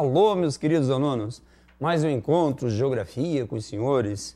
Alô, meus queridos alunos, mais um encontro Geografia com os senhores.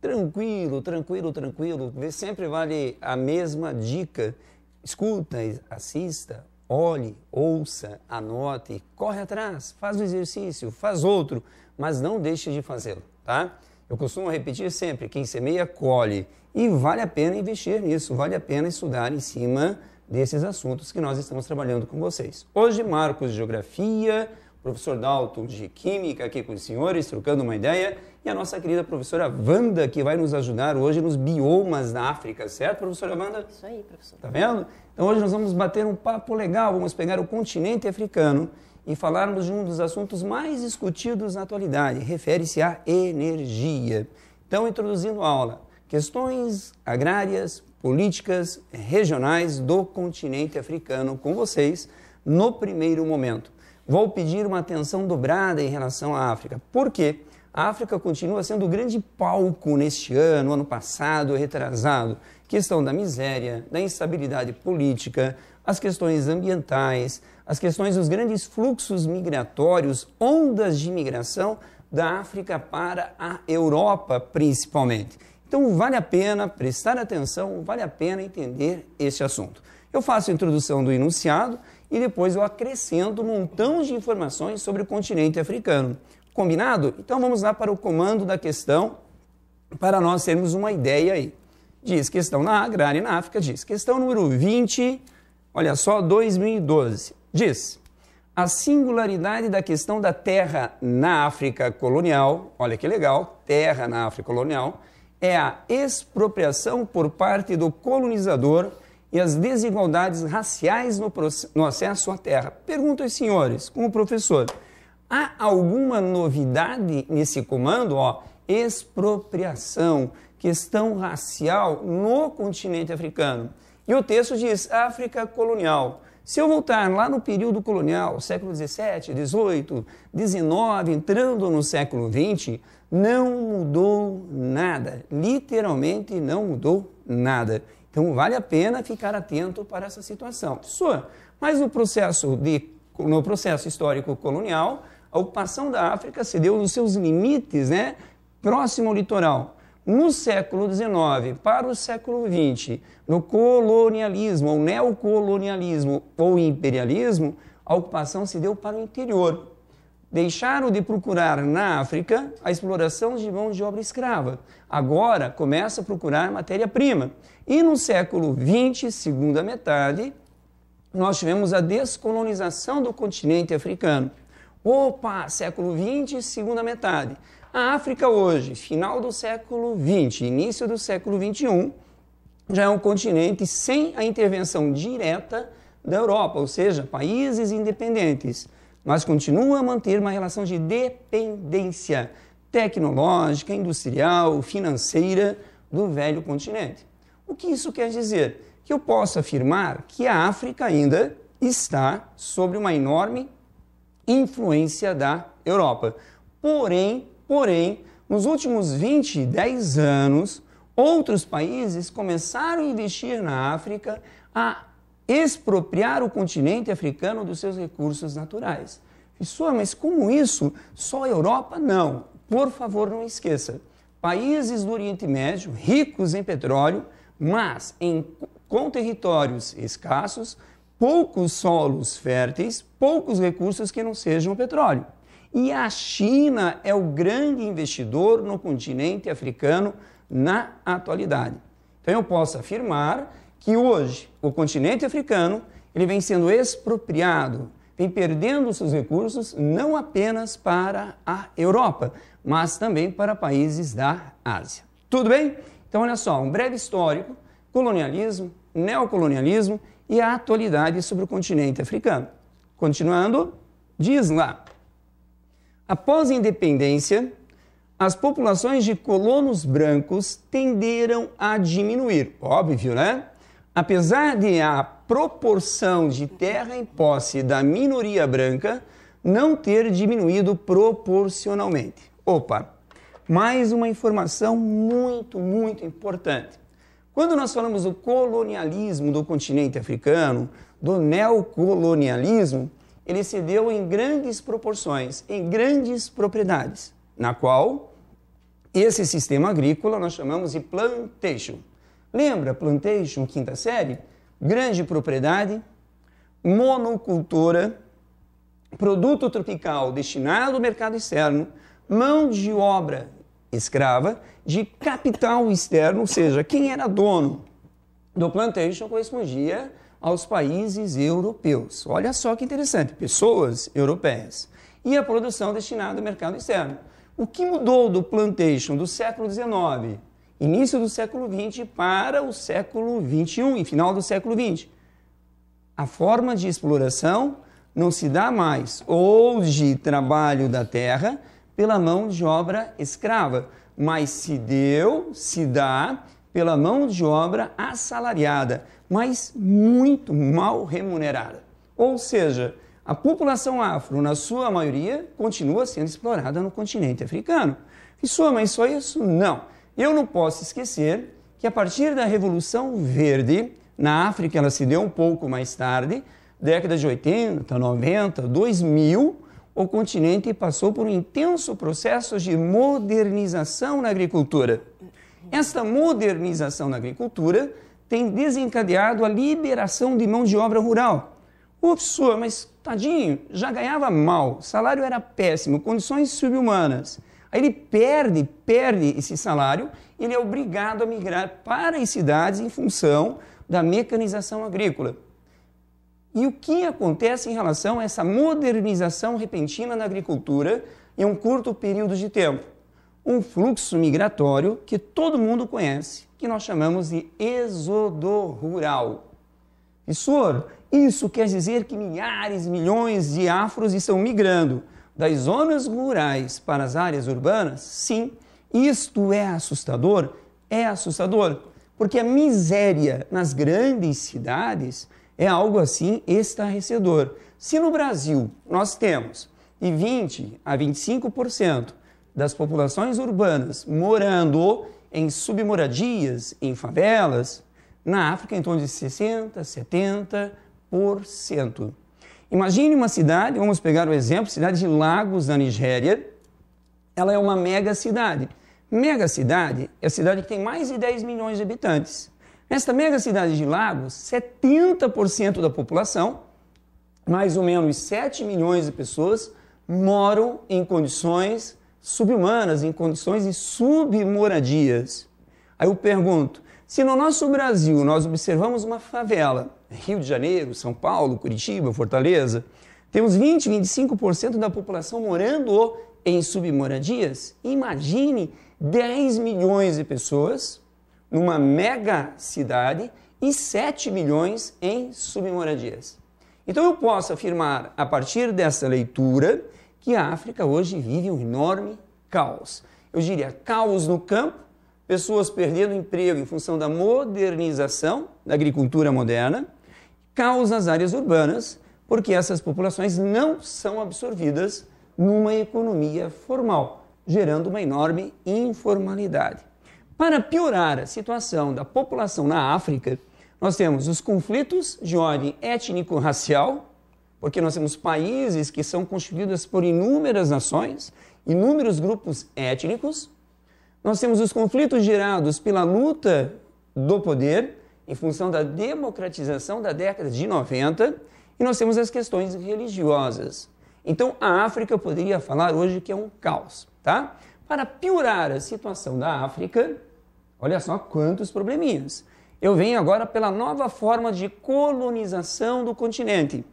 Tranquilo, tranquilo, tranquilo. Sempre vale a mesma dica. Escuta, assista, olhe, ouça, anote, corre atrás, faz um exercício, faz outro, mas não deixe de fazê-lo, tá? Eu costumo repetir sempre: quem semeia, colhe. E vale a pena investir nisso, vale a pena estudar em cima desses assuntos que nós estamos trabalhando com vocês. Hoje, Marcos Geografia professor Dalton de Química aqui com os senhores, trocando uma ideia, e a nossa querida professora Wanda, que vai nos ajudar hoje nos biomas da África, certo, professora Wanda? Isso aí, professor. Tá vendo? Então hoje nós vamos bater um papo legal, vamos pegar o continente africano e falarmos de um dos assuntos mais discutidos na atualidade, refere-se à energia. Então, introduzindo a aula, questões agrárias, políticas regionais do continente africano com vocês no primeiro momento vou pedir uma atenção dobrada em relação à África. Por quê? A África continua sendo o grande palco neste ano, ano passado, retrasado. Questão da miséria, da instabilidade política, as questões ambientais, as questões dos grandes fluxos migratórios, ondas de migração da África para a Europa, principalmente. Então, vale a pena prestar atenção, vale a pena entender este assunto. Eu faço a introdução do enunciado e depois eu acrescento montões de informações sobre o continente africano. Combinado? Então vamos lá para o comando da questão para nós termos uma ideia aí. Diz questão na agrária na África, diz questão número 20, olha só, 2012. Diz: a singularidade da questão da terra na África colonial, olha que legal, terra na África colonial, é a expropriação por parte do colonizador e as desigualdades raciais no, no acesso à terra. Pergunto aos senhores, como professor, há alguma novidade nesse comando? Ó, expropriação, questão racial no continente africano. E o texto diz África colonial. Se eu voltar lá no período colonial, século XVII, XVIII, XIX, entrando no século XX, não mudou nada. Literalmente não mudou nada. Então, vale a pena ficar atento para essa situação. Sua, mas processo de, no processo histórico colonial, a ocupação da África se deu nos seus limites, né, próximo ao litoral. No século XIX para o século XX, no colonialismo, ou neocolonialismo ou imperialismo, a ocupação se deu para o interior, deixaram de procurar na África a exploração de mão de obra escrava. Agora começa a procurar matéria-prima. E no século XX, segunda metade, nós tivemos a descolonização do continente africano. Opa, século XX, segunda metade. A África hoje, final do século XX, início do século XXI, já é um continente sem a intervenção direta da Europa, ou seja, países independentes mas continua a manter uma relação de dependência tecnológica, industrial, financeira do velho continente. O que isso quer dizer? Que eu posso afirmar que a África ainda está sobre uma enorme influência da Europa. Porém, porém, nos últimos 20, 10 anos, outros países começaram a investir na África, a expropriar o continente africano dos seus recursos naturais. Pessoal, é, mas como isso? Só a Europa? Não. Por favor, não esqueça. Países do Oriente Médio, ricos em petróleo, mas em, com territórios escassos, poucos solos férteis, poucos recursos que não sejam petróleo. E a China é o grande investidor no continente africano na atualidade. Então eu posso afirmar que hoje o continente africano ele vem sendo expropriado, vem perdendo seus recursos não apenas para a Europa, mas também para países da Ásia. Tudo bem? Então olha só, um breve histórico, colonialismo, neocolonialismo e a atualidade sobre o continente africano. Continuando, diz lá: Após a independência, as populações de colonos brancos tenderam a diminuir. Óbvio, né? apesar de a proporção de terra em posse da minoria branca não ter diminuído proporcionalmente. Opa, mais uma informação muito, muito importante. Quando nós falamos do colonialismo do continente africano, do neocolonialismo, ele se deu em grandes proporções, em grandes propriedades, na qual esse sistema agrícola nós chamamos de plantation. Lembra Plantation, quinta série? Grande propriedade, monocultura, produto tropical destinado ao mercado externo, mão de obra escrava, de capital externo, ou seja, quem era dono do plantation correspondia aos países europeus. Olha só que interessante, pessoas europeias. E a produção destinada ao mercado externo. O que mudou do plantation do século XIX início do século XX para o século XXI e final do século XX. A forma de exploração não se dá mais hoje trabalho da terra pela mão de obra escrava, mas se deu, se dá pela mão de obra assalariada, mas muito mal remunerada. Ou seja, a população afro, na sua maioria, continua sendo explorada no continente africano. E sua mãe, só isso? Não eu não posso esquecer que a partir da Revolução Verde, na África ela se deu um pouco mais tarde, décadas de 80, 90, 2000, o continente passou por um intenso processo de modernização na agricultura. Esta modernização na agricultura tem desencadeado a liberação de mão de obra rural. O professor, mas tadinho, já ganhava mal, salário era péssimo, condições subhumanas. Aí ele perde, perde esse salário, ele é obrigado a migrar para as cidades em função da mecanização agrícola. E o que acontece em relação a essa modernização repentina na agricultura em um curto período de tempo? Um fluxo migratório que todo mundo conhece, que nós chamamos de êxodo rural. Professor, isso quer dizer que milhares, milhões de afros estão migrando das zonas rurais para as áreas urbanas? Sim, isto é assustador? É assustador, porque a miséria nas grandes cidades é algo assim estarrecedor. Se no Brasil nós temos de 20 a 25% das populações urbanas morando em submoradias, em favelas, na África em torno de 60, 70%. Imagine uma cidade, vamos pegar o exemplo, cidade de Lagos, na Nigéria. Ela é uma mega cidade. Mega cidade é a cidade que tem mais de 10 milhões de habitantes. Nesta mega cidade de Lagos, 70% da população, mais ou menos 7 milhões de pessoas, moram em condições subhumanas, em condições de submoradias. Aí eu pergunto, se no nosso Brasil nós observamos uma favela, Rio de Janeiro, São Paulo, Curitiba, Fortaleza, temos 20, 25% da população morando em submoradias, imagine 10 milhões de pessoas numa mega cidade e 7 milhões em submoradias. Então eu posso afirmar, a partir dessa leitura, que a África hoje vive um enorme caos. Eu diria caos no campo, pessoas perdendo emprego em função da modernização da agricultura moderna, causa as áreas urbanas, porque essas populações não são absorvidas numa economia formal, gerando uma enorme informalidade. Para piorar a situação da população na África, nós temos os conflitos de ordem étnico-racial, porque nós temos países que são constituídos por inúmeras nações, inúmeros grupos étnicos, nós temos os conflitos gerados pela luta do poder em função da democratização da década de 90 e nós temos as questões religiosas. Então a África poderia falar hoje que é um caos, tá? Para piorar a situação da África, olha só quantos probleminhas. Eu venho agora pela nova forma de colonização do continente.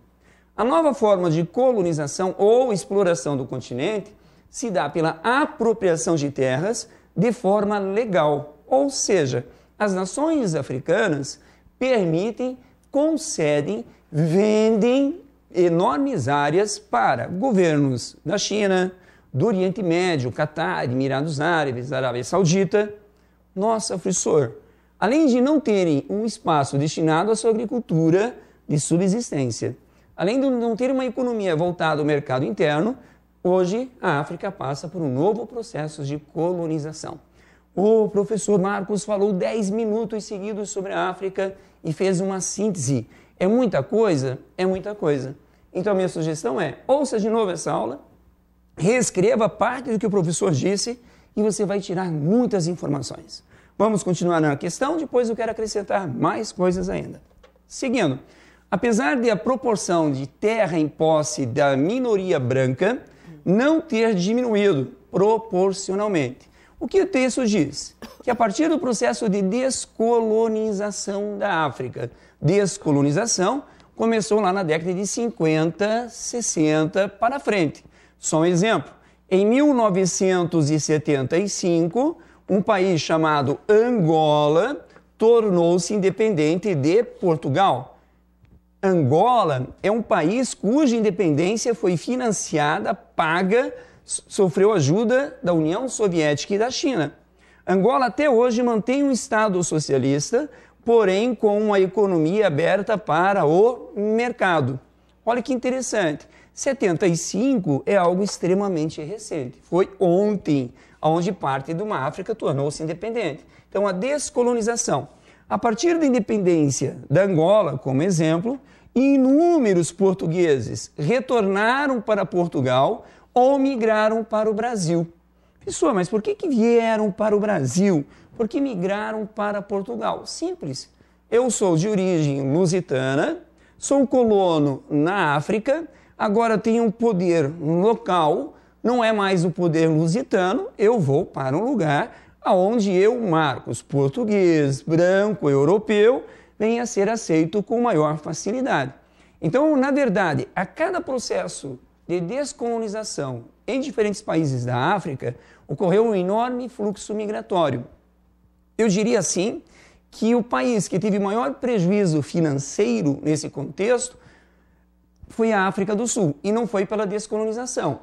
A nova forma de colonização ou exploração do continente se dá pela apropriação de terras de forma legal. Ou seja, as nações africanas permitem, concedem, vendem enormes áreas para governos da China, do Oriente Médio, Catar, Emirados Árabes, Arábia Saudita. Nossa, professor, além de não terem um espaço destinado à sua agricultura de subsistência, além de não ter uma economia voltada ao mercado interno, Hoje, a África passa por um novo processo de colonização. O professor Marcos falou 10 minutos seguidos sobre a África e fez uma síntese. É muita coisa? É muita coisa. Então, a minha sugestão é: ouça de novo essa aula, reescreva parte do que o professor disse e você vai tirar muitas informações. Vamos continuar na questão, depois eu quero acrescentar mais coisas ainda. Seguindo, apesar de a proporção de terra em posse da minoria branca não ter diminuído proporcionalmente. O que o texto diz? Que a partir do processo de descolonização da África, descolonização começou lá na década de 50, 60 para frente. Só um exemplo. Em 1975, um país chamado Angola tornou-se independente de Portugal. Angola é um país cuja independência foi financiada, paga, sofreu ajuda da União Soviética e da China. Angola até hoje mantém um Estado socialista, porém com uma economia aberta para o mercado. Olha que interessante. 75 é algo extremamente recente. Foi ontem, onde parte de uma África tornou-se independente. Então, a descolonização. A partir da independência da Angola, como exemplo, Inúmeros portugueses retornaram para Portugal ou migraram para o Brasil. Pessoa, mas por que, que vieram para o Brasil? Porque migraram para Portugal. Simples. Eu sou de origem lusitana, sou colono na África, agora tenho um poder local, não é mais o poder lusitano, eu vou para um lugar aonde eu, Marcos, português, branco, europeu, tenha a ser aceito com maior facilidade. Então, na verdade, a cada processo de descolonização em diferentes países da África, ocorreu um enorme fluxo migratório. Eu diria assim que o país que teve maior prejuízo financeiro nesse contexto foi a África do Sul, e não foi pela descolonização.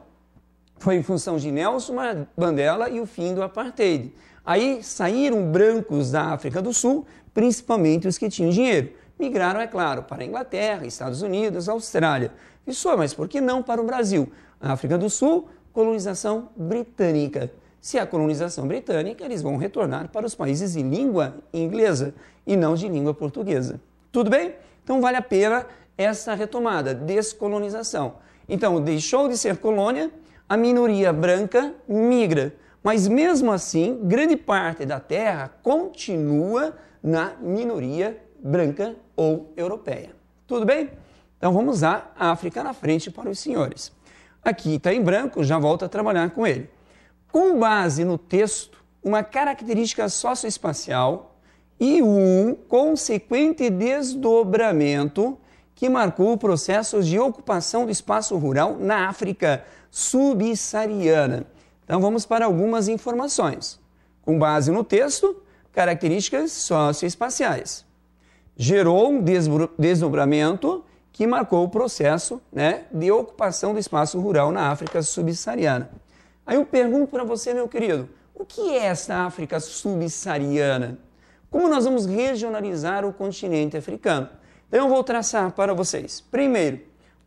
Foi em função de Nelson Mandela e o fim do apartheid. Aí saíram brancos da África do Sul, principalmente os que tinham dinheiro. Migraram, é claro, para a Inglaterra, Estados Unidos, Austrália. E só, mas por que não para o Brasil? A África do Sul, colonização britânica. Se a colonização britânica, eles vão retornar para os países de língua inglesa e não de língua portuguesa. Tudo bem? Então vale a pena essa retomada, descolonização. Então, deixou de ser colônia, a minoria branca migra. Mas mesmo assim, grande parte da terra continua na minoria branca ou europeia. Tudo bem? Então vamos à África na frente para os senhores. Aqui está em branco, já volto a trabalhar com ele. Com base no texto, uma característica socioespacial e um consequente desdobramento que marcou o processo de ocupação do espaço rural na África subsaariana então vamos para algumas informações. Com base no texto, características socioespaciais. Gerou um desdobramento que marcou o processo né, de ocupação do espaço rural na África subsaariana. Aí eu pergunto para você, meu querido, o que é essa África subsaariana? Como nós vamos regionalizar o continente africano? Então eu vou traçar para vocês, primeiro,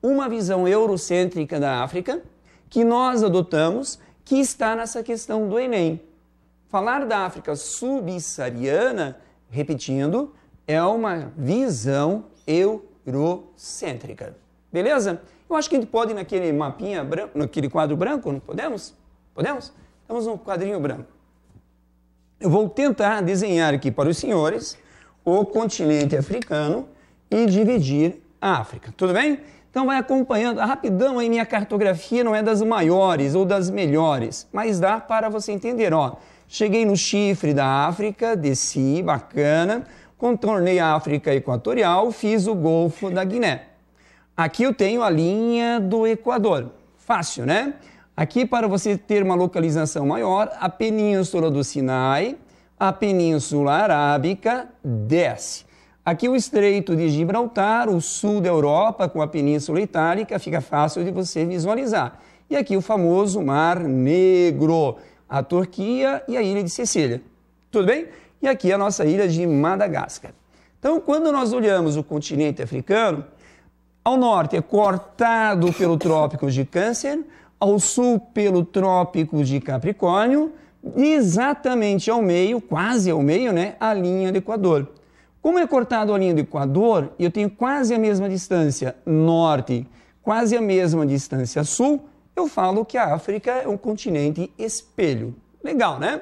uma visão eurocêntrica da África que nós adotamos que está nessa questão do Enem. Falar da África subsaariana, repetindo, é uma visão eurocêntrica. Beleza? Eu acho que a gente pode ir naquele mapinha branco, naquele quadro branco, não podemos? Podemos? Estamos no quadrinho branco. Eu vou tentar desenhar aqui para os senhores o continente africano e dividir a África. Tudo bem? Então vai acompanhando. A rapidão aí minha cartografia não é das maiores ou das melhores, mas dá para você entender. Ó, cheguei no chifre da África, desci, bacana, contornei a África Equatorial, fiz o Golfo da Guiné. Aqui eu tenho a linha do Equador. Fácil, né? Aqui, para você ter uma localização maior, a Península do Sinai, a Península Arábica desce. Aqui o Estreito de Gibraltar, o sul da Europa com a Península Itálica, fica fácil de você visualizar. E aqui o famoso Mar Negro, a Turquia e a ilha de Sicília. Tudo bem? E aqui a nossa ilha de Madagascar. Então, quando nós olhamos o continente africano, ao norte é cortado pelo trópico de Câncer, ao sul pelo trópico de Capricórnio, exatamente ao meio, quase ao meio, né, a linha do Equador. Como é cortado a linha do Equador, eu tenho quase a mesma distância norte, quase a mesma distância sul, eu falo que a África é um continente espelho. Legal, né?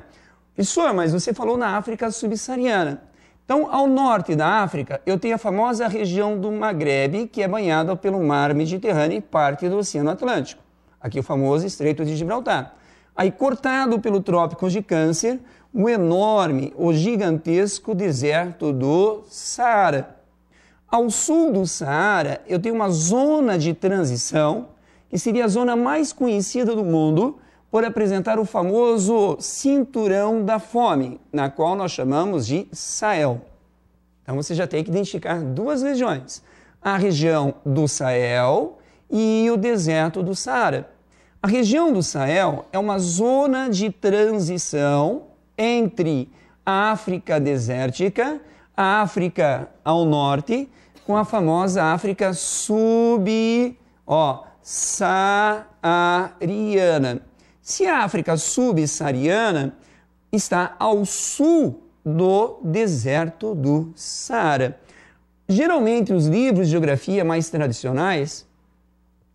Professor, mas você falou na África subsaariana. Então, ao norte da África, eu tenho a famosa região do Maghreb, que é banhada pelo mar Mediterrâneo e parte do Oceano Atlântico. Aqui o famoso Estreito de Gibraltar. Aí, cortado pelo Trópico de Câncer, o enorme, o gigantesco deserto do Saara. Ao sul do Saara, eu tenho uma zona de transição, que seria a zona mais conhecida do mundo por apresentar o famoso cinturão da fome, na qual nós chamamos de Sahel. Então você já tem que identificar duas regiões: a região do Sahel e o deserto do Saara. A região do Sahel é uma zona de transição entre a África desértica, a África ao norte, com a famosa África sub, ó, saariana. Se a África subsaariana está ao sul do deserto do Saara. Geralmente os livros de geografia mais tradicionais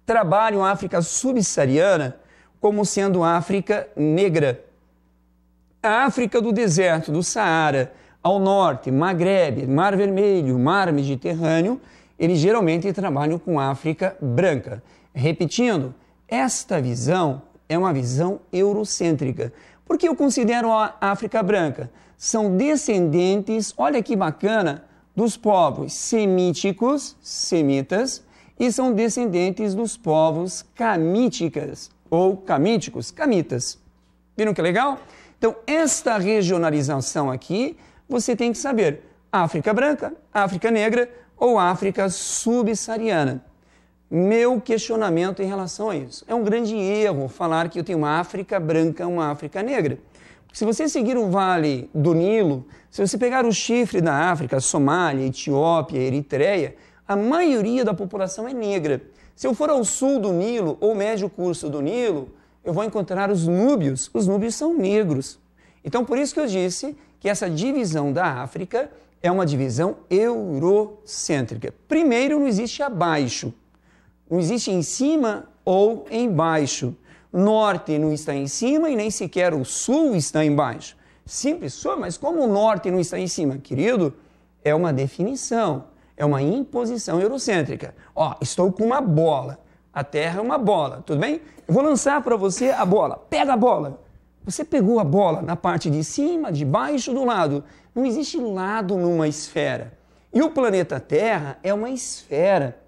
trabalham a África subsaariana como sendo África negra a África do deserto do Saara ao norte, Magrebe, Mar Vermelho, Mar Mediterrâneo, eles geralmente trabalham com África branca. Repetindo, esta visão é uma visão eurocêntrica. porque eu considero a África branca? São descendentes, olha que bacana, dos povos semíticos, semitas, e são descendentes dos povos camíticas ou camíticos, camitas. Viram que legal? Então, esta regionalização aqui, você tem que saber: África Branca, África Negra ou África Subsaariana. Meu questionamento em relação a isso. É um grande erro falar que eu tenho uma África Branca e uma África Negra. Se você seguir o vale do Nilo, se você pegar o chifre da África, Somália, Etiópia, Eritreia, a maioria da população é negra. Se eu for ao sul do Nilo ou médio curso do Nilo, eu vou encontrar os núbios. Os núbios são negros. Então, por isso que eu disse que essa divisão da África é uma divisão eurocêntrica. Primeiro, não existe abaixo, não existe em cima ou embaixo. Norte não está em cima e nem sequer o sul está embaixo. Simples, só, mas como o norte não está em cima, querido, é uma definição, é uma imposição eurocêntrica. Ó, estou com uma bola. A Terra é uma bola, tudo bem? Eu vou lançar para você a bola. Pega a bola. Você pegou a bola na parte de cima, de baixo, do lado. Não existe lado numa esfera. E o planeta Terra é uma esfera.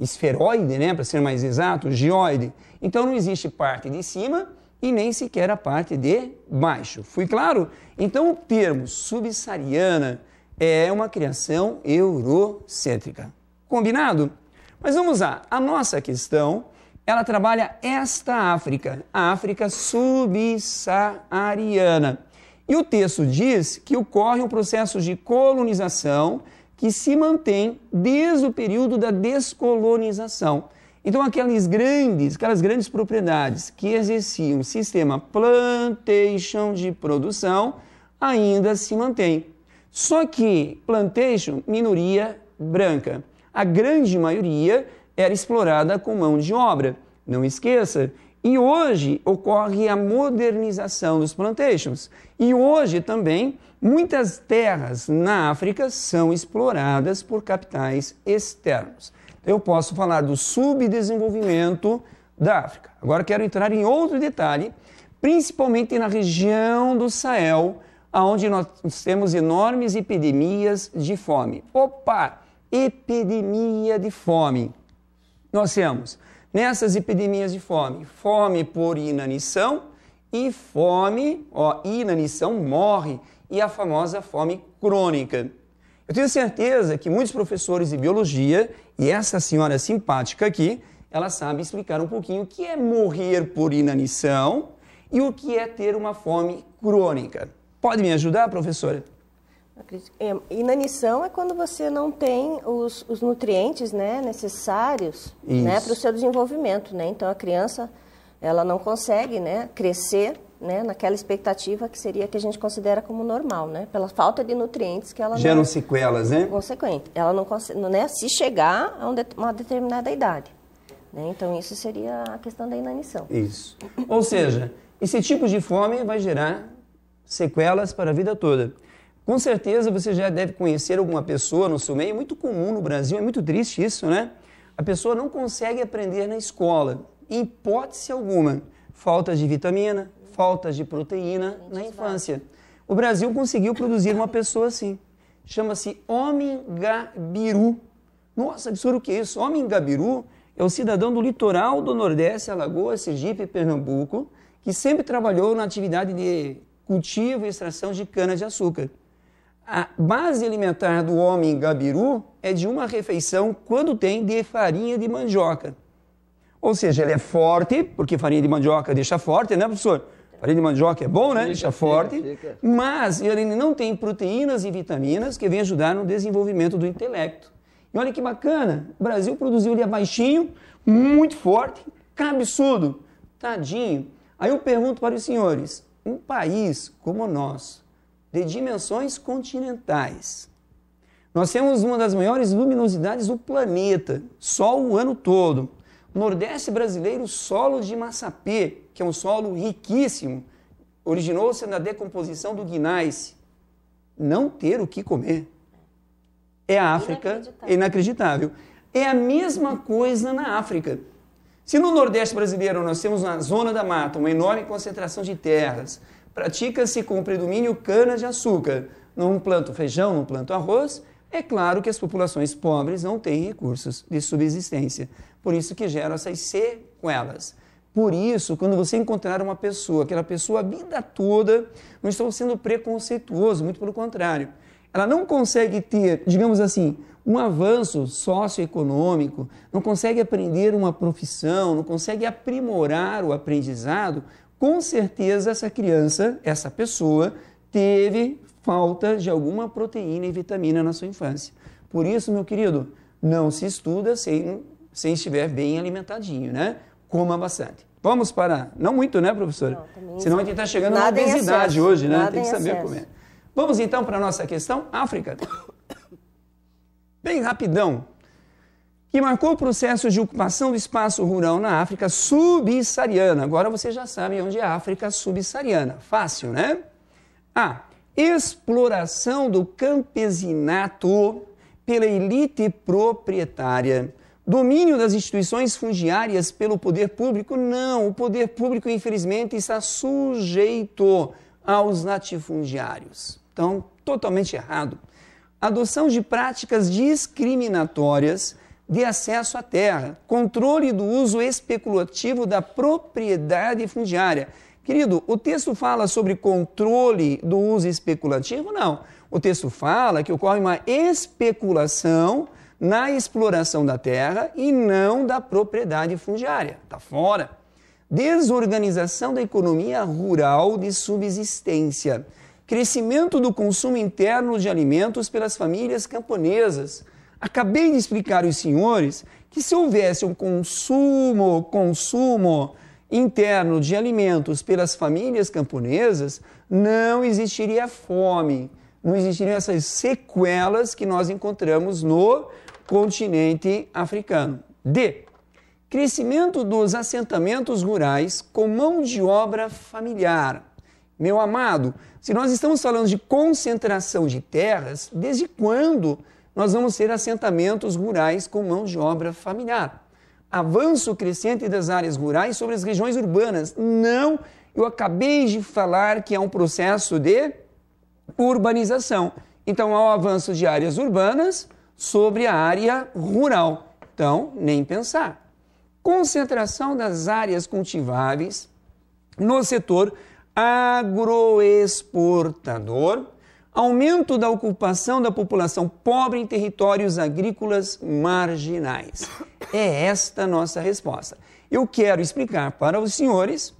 Esferoide, né? Para ser mais exato, geoide. Então não existe parte de cima e nem sequer a parte de baixo. Fui claro? Então o termo subsaariana é uma criação eurocêntrica. Combinado? Mas vamos lá, a nossa questão, ela trabalha esta África, a África subsaariana. E o texto diz que ocorre um processo de colonização que se mantém desde o período da descolonização. Então, aquelas grandes, aquelas grandes propriedades que exerciam um sistema plantation de produção ainda se mantém. Só que plantation, minoria branca a grande maioria era explorada com mão de obra. Não esqueça. E hoje ocorre a modernização dos plantations. E hoje também muitas terras na África são exploradas por capitais externos. Eu posso falar do subdesenvolvimento da África. Agora quero entrar em outro detalhe, principalmente na região do Sahel, onde nós temos enormes epidemias de fome. Opa! epidemia de fome. Nós temos nessas epidemias de fome, fome por inanição e fome, ó, inanição morre, e a famosa fome crônica. Eu tenho certeza que muitos professores de biologia, e essa senhora simpática aqui, ela sabe explicar um pouquinho o que é morrer por inanição e o que é ter uma fome crônica. Pode me ajudar, professora? É, inanição é quando você não tem os, os nutrientes né, necessários né, para o seu desenvolvimento. Né? Então, a criança ela não consegue né, crescer né, naquela expectativa que seria que a gente considera como normal, né? Pela falta de nutrientes que ela geram não, sequelas, né? Consequente, ela não consegue, né? Se chegar a um de, uma determinada idade, né? Então isso seria a questão da inanição. Isso. Ou seja, esse tipo de fome vai gerar sequelas para a vida toda. Com certeza você já deve conhecer alguma pessoa no seu meio, é muito comum no Brasil, é muito triste isso, né? A pessoa não consegue aprender na escola, em hipótese alguma. Falta de vitamina, falta de proteína na infância. O Brasil conseguiu produzir uma pessoa assim. Chama-se homem gabiru. Nossa, absurdo o que é isso? Homem gabiru é o cidadão do litoral do Nordeste, Alagoas, Sergipe e Pernambuco, que sempre trabalhou na atividade de cultivo e extração de cana-de-açúcar. A base alimentar do homem gabiru é de uma refeição, quando tem, de farinha de mandioca. Ou seja, ele é forte, porque farinha de mandioca deixa forte, né, professor? Farinha de mandioca é bom, né? Fica, deixa forte. Fica, fica. Mas ele não tem proteínas e vitaminas que vêm ajudar no desenvolvimento do intelecto. E olha que bacana, o Brasil produziu ele baixinho, muito forte, cabeçudo, tadinho. Aí eu pergunto para os senhores, um país como o nosso, de dimensões continentais. Nós temos uma das maiores luminosidades do planeta, sol o ano todo. Nordeste brasileiro, solo de Massapê, que é um solo riquíssimo, originou-se na decomposição do gneiss. Não ter o que comer. É a África inacreditável. inacreditável. É a mesma coisa na África. Se no Nordeste brasileiro nós temos na zona da mata uma enorme concentração de terras, pratica-se com predomínio cana-de-açúcar. Não planto feijão, não planto arroz. É claro que as populações pobres não têm recursos de subsistência. Por isso que geram essas sequelas. Por isso, quando você encontrar uma pessoa, aquela pessoa a vida toda, não estou sendo preconceituoso, muito pelo contrário. Ela não consegue ter, digamos assim, um avanço socioeconômico, não consegue aprender uma profissão, não consegue aprimorar o aprendizado, com certeza essa criança, essa pessoa, teve falta de alguma proteína e vitamina na sua infância. Por isso, meu querido, não se estuda sem, sem estiver bem alimentadinho, né? Coma bastante. Vamos para. Não muito, né, professora? Não, Senão a gente está chegando na obesidade hoje, né? Nada Tem que saber comer. Vamos então para a nossa questão África. Bem rapidão, que marcou o processo de ocupação do espaço rural na África subsaariana. Agora você já sabe onde é a África subsaariana. Fácil, né? A. Exploração do campesinato pela elite proprietária. Domínio das instituições fundiárias pelo poder público? Não. O poder público, infelizmente, está sujeito aos latifundiários. Então, totalmente errado. Adoção de práticas discriminatórias de acesso à terra, controle do uso especulativo da propriedade fundiária. Querido, o texto fala sobre controle do uso especulativo? Não. O texto fala que ocorre uma especulação na exploração da terra e não da propriedade fundiária. Está fora. Desorganização da economia rural de subsistência. Crescimento do consumo interno de alimentos pelas famílias camponesas Acabei de explicar aos senhores que se houvesse um consumo, consumo interno de alimentos pelas famílias camponesas, não existiria fome, não existiriam essas sequelas que nós encontramos no continente africano. D. Crescimento dos assentamentos rurais com mão de obra familiar. Meu amado, se nós estamos falando de concentração de terras, desde quando nós vamos ter assentamentos rurais com mão de obra familiar. Avanço crescente das áreas rurais sobre as regiões urbanas. Não, eu acabei de falar que é um processo de urbanização. Então, há o avanço de áreas urbanas sobre a área rural. Então, nem pensar. Concentração das áreas cultiváveis no setor agroexportador aumento da ocupação da população pobre em territórios agrícolas marginais. É esta nossa resposta. Eu quero explicar para os senhores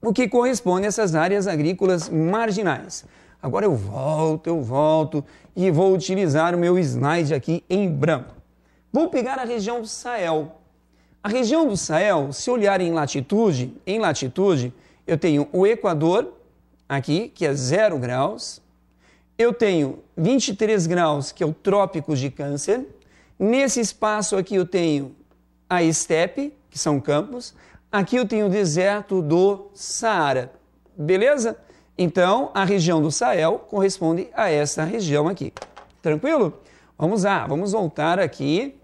o que corresponde a essas áreas agrícolas marginais. Agora eu volto, eu volto e vou utilizar o meu slide aqui em branco. Vou pegar a região do Sahel. A região do Sahel, se olhar em latitude, em latitude, eu tenho o Equador aqui, que é zero graus, eu tenho 23 graus, que é o trópicos de câncer. Nesse espaço aqui eu tenho a estepe, que são campos. Aqui eu tenho o deserto do Saara. Beleza? Então, a região do Sahel corresponde a essa região aqui. Tranquilo? Vamos lá, vamos voltar aqui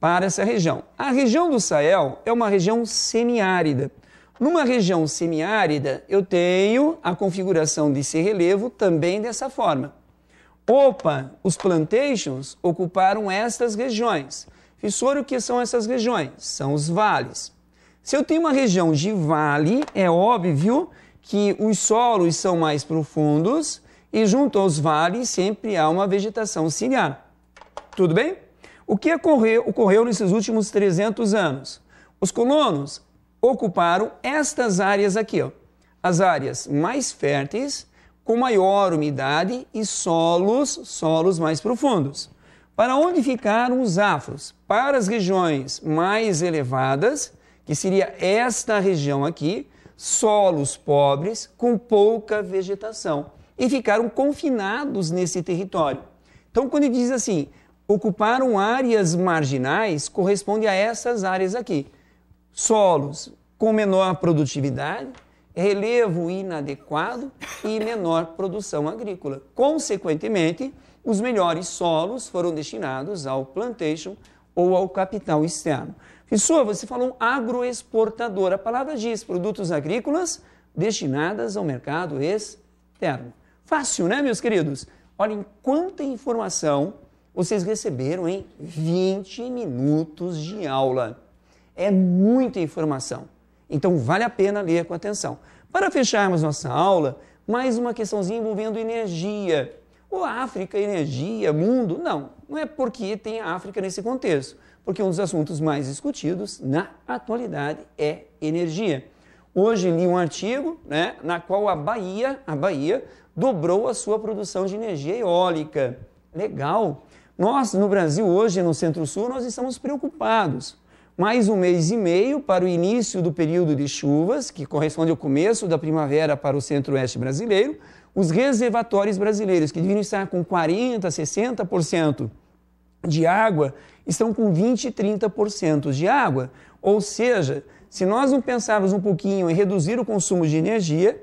para essa região. A região do Sahel é uma região semiárida. Numa região semiárida, eu tenho a configuração desse relevo também dessa forma. Opa, os plantations ocuparam estas regiões. Fissura, o que são essas regiões? São os vales. Se eu tenho uma região de vale, é óbvio que os solos são mais profundos e junto aos vales sempre há uma vegetação ciliar. Tudo bem? O que ocorreu, ocorreu nesses últimos 300 anos? Os colonos ocuparam estas áreas aqui, ó, as áreas mais férteis, com maior umidade e solos, solos mais profundos. Para onde ficaram os afros? Para as regiões mais elevadas, que seria esta região aqui, solos pobres com pouca vegetação e ficaram confinados nesse território. Então, quando ele diz assim, ocuparam áreas marginais, corresponde a essas áreas aqui: solos com menor produtividade, relevo inadequado e menor produção agrícola. Consequentemente, os melhores solos foram destinados ao plantation ou ao capital externo. Fissua, você falou agroexportador. A palavra diz produtos agrícolas destinadas ao mercado externo. Fácil, né, meus queridos? Olhem quanta informação vocês receberam em 20 minutos de aula. É muita informação. Então vale a pena ler com atenção. Para fecharmos nossa aula, mais uma questãozinha envolvendo energia. O África, energia, mundo? Não, não é porque tem a África nesse contexto, porque um dos assuntos mais discutidos na atualidade é energia. Hoje li um artigo né, na qual a Bahia, a Bahia dobrou a sua produção de energia eólica. Legal! Nós, no Brasil, hoje, no Centro-Sul, nós estamos preocupados mais um mês e meio para o início do período de chuvas, que corresponde ao começo da primavera para o centro-oeste brasileiro, os reservatórios brasileiros, que deviam estar com 40%, 60% de água, estão com 20%, 30% de água. Ou seja, se nós não pensarmos um pouquinho em reduzir o consumo de energia,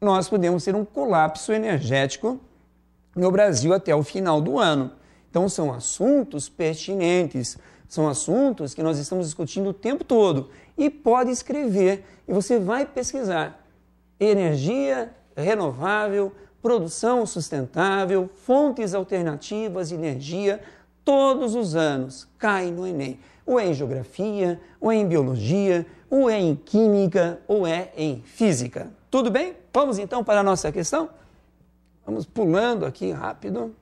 nós podemos ter um colapso energético no Brasil até o final do ano. Então, são assuntos pertinentes são assuntos que nós estamos discutindo o tempo todo e pode escrever e você vai pesquisar energia renovável, produção sustentável, fontes alternativas de energia todos os anos. Cai no Enem. Ou é em geografia, ou é em biologia, ou é em química, ou é em física. Tudo bem? Vamos então para a nossa questão? Vamos pulando aqui rápido.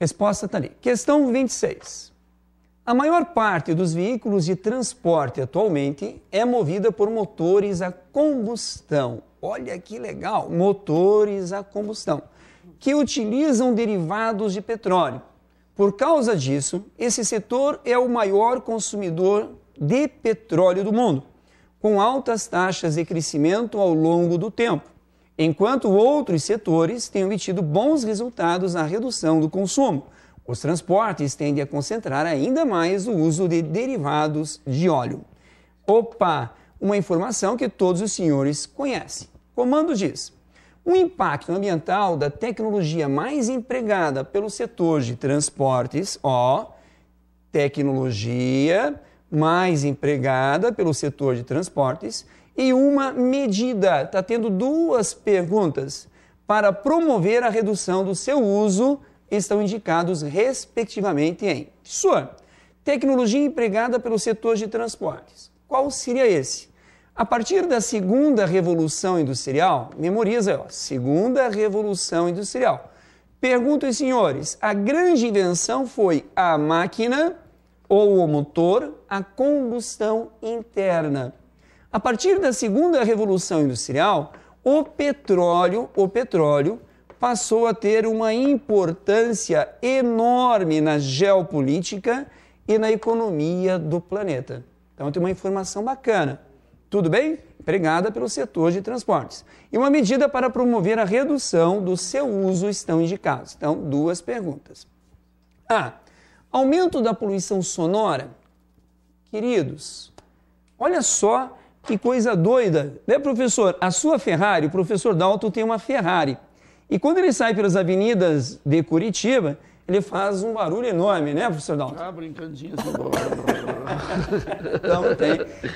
Resposta está ali. Questão 26. A maior parte dos veículos de transporte atualmente é movida por motores a combustão. Olha que legal, motores a combustão, que utilizam derivados de petróleo. Por causa disso, esse setor é o maior consumidor de petróleo do mundo, com altas taxas de crescimento ao longo do tempo enquanto outros setores têm obtido bons resultados na redução do consumo. Os transportes tendem a concentrar ainda mais o uso de derivados de óleo. Opa! Uma informação que todos os senhores conhecem. Comando diz: o impacto ambiental da tecnologia mais empregada pelo setor de transportes, ó, tecnologia mais empregada pelo setor de transportes, e uma medida. Está tendo duas perguntas. Para promover a redução do seu uso, estão indicados, respectivamente, em. Sua, tecnologia empregada pelo setor de transportes. Qual seria esse? A partir da segunda revolução industrial, memoriza, ó, segunda revolução industrial. Pergunto aos senhores, a grande invenção foi a máquina ou o motor, a combustão interna. A partir da segunda revolução industrial, o petróleo, o petróleo passou a ter uma importância enorme na geopolítica e na economia do planeta. Então tem uma informação bacana. Tudo bem? Empregada pelo setor de transportes. E uma medida para promover a redução do seu uso estão indicados. Então, duas perguntas. A. Aumento da poluição sonora. Queridos, olha só que coisa doida, né, professor? A sua Ferrari, o professor Dalton tem uma Ferrari. E quando ele sai pelas avenidas de Curitiba, ele faz um barulho enorme, né, professor Dalton? Ah, tá brincadinha, então, não tem,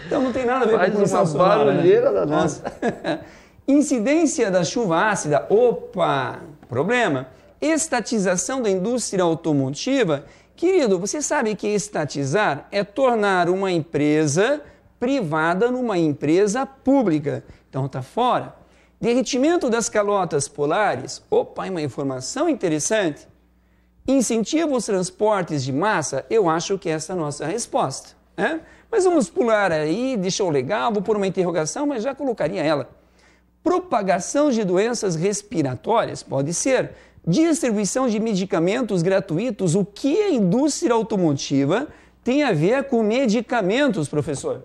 então não tem nada a ver faz com o poluição sonora. Faz uma barulheira né? da nossa. Incidência da chuva ácida. Opa, problema. Estatização da indústria automotiva. Querido, você sabe que estatizar é tornar uma empresa privada numa empresa pública. Então está fora. Derretimento das calotas polares. Opa, é uma informação interessante. Incentiva os transportes de massa? Eu acho que é essa é a nossa resposta. Né? Mas vamos pular aí, deixou legal, vou pôr uma interrogação, mas já colocaria ela. Propagação de doenças respiratórias? Pode ser. Distribuição de medicamentos gratuitos. O que a indústria automotiva tem a ver com medicamentos, professor?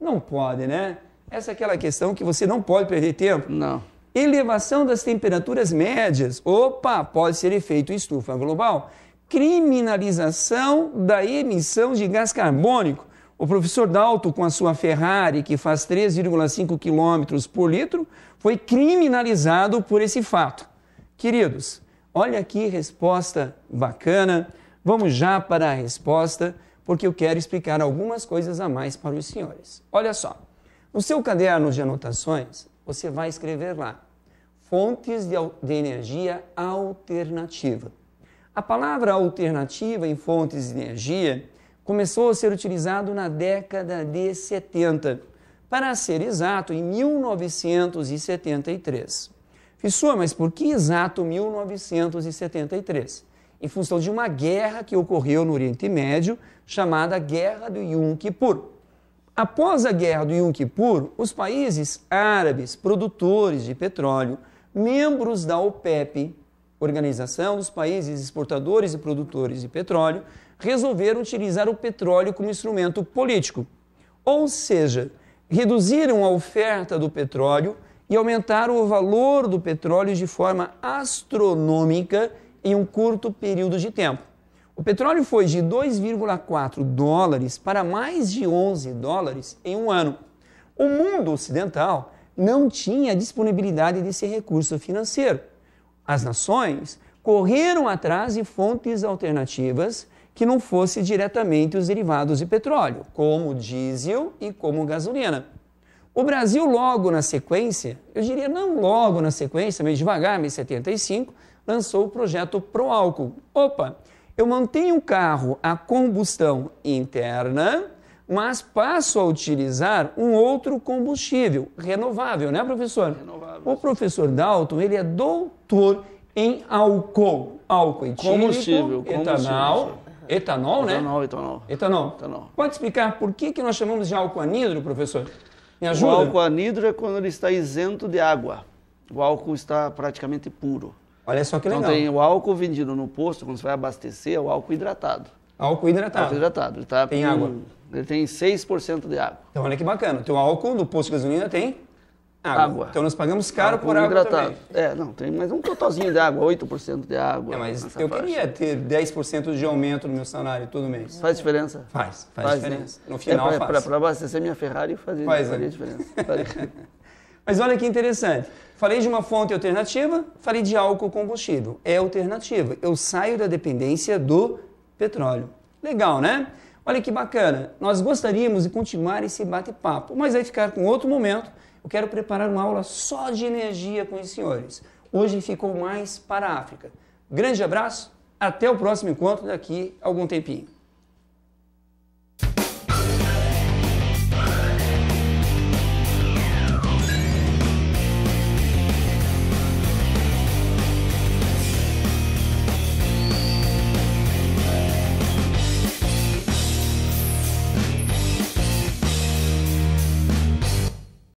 Não pode, né? Essa é aquela questão que você não pode perder tempo. Não. Elevação das temperaturas médias. Opa, pode ser efeito estufa global. Criminalização da emissão de gás carbônico. O professor Dalto, com a sua Ferrari, que faz 3,5 km por litro, foi criminalizado por esse fato. Queridos, olha que resposta bacana. Vamos já para a resposta porque eu quero explicar algumas coisas a mais para os senhores. Olha só, no seu caderno de anotações, você vai escrever lá fontes de, de energia alternativa. A palavra alternativa em fontes de energia começou a ser utilizado na década de 70, para ser exato, em 1973. Fissua, mas por que exato 1973? em função de uma guerra que ocorreu no Oriente Médio, chamada Guerra do Yom Kippur. Após a Guerra do Yom Kippur, os países árabes, produtores de petróleo, membros da OPEP, Organização dos Países Exportadores e Produtores de Petróleo, resolveram utilizar o petróleo como instrumento político. Ou seja, reduziram a oferta do petróleo e aumentaram o valor do petróleo de forma astronômica em um curto período de tempo. O petróleo foi de 2,4 dólares para mais de 11 dólares em um ano. O mundo ocidental não tinha disponibilidade desse recurso financeiro. As nações correram atrás de fontes alternativas que não fossem diretamente os derivados de petróleo, como diesel e como gasolina. O Brasil, logo na sequência, eu diria não logo na sequência, mas devagar, em 75, lançou o projeto Pro Álcool. Opa, eu mantenho o carro a combustão interna, mas passo a utilizar um outro combustível renovável, né, professor? Renovável. O professor Dalton, ele é doutor em álcool, álcool etílico, combustível, etanol, combustível. etanol, né? Etanol, etanol. Etanol. etanol. Pode explicar por que, que nós chamamos de álcool anidro, professor? Me ajuda. O álcool anidro é quando ele está isento de água. O álcool está praticamente puro. Olha só que então, legal. Então tem o álcool vendido no posto, quando você vai abastecer, é o álcool hidratado. Álcool hidratado. Álcool hidratado. Ele tá tem com, água. Ele tem 6% de água. Então olha que bacana. Tem o álcool no posto de gasolina tem água. água. Então nós pagamos caro álcool por água hidratado. também. É, não, tem mais um totozinho de água, 8% de água. É, mas eu faixa. queria ter 10% de aumento no meu salário todo mês. Faz diferença? Faz, faz, faz né? diferença. Né? No é final é, pra, faz. Para abastecer minha Ferrari fazer, faz, né? diferença. Mas olha que interessante. Falei de uma fonte alternativa, falei de álcool combustível. É alternativa. Eu saio da dependência do petróleo. Legal, né? Olha que bacana. Nós gostaríamos de continuar esse bate-papo, mas vai ficar com outro momento. Eu quero preparar uma aula só de energia com os senhores. Hoje ficou mais para a África. Grande abraço, até o próximo encontro daqui a algum tempinho.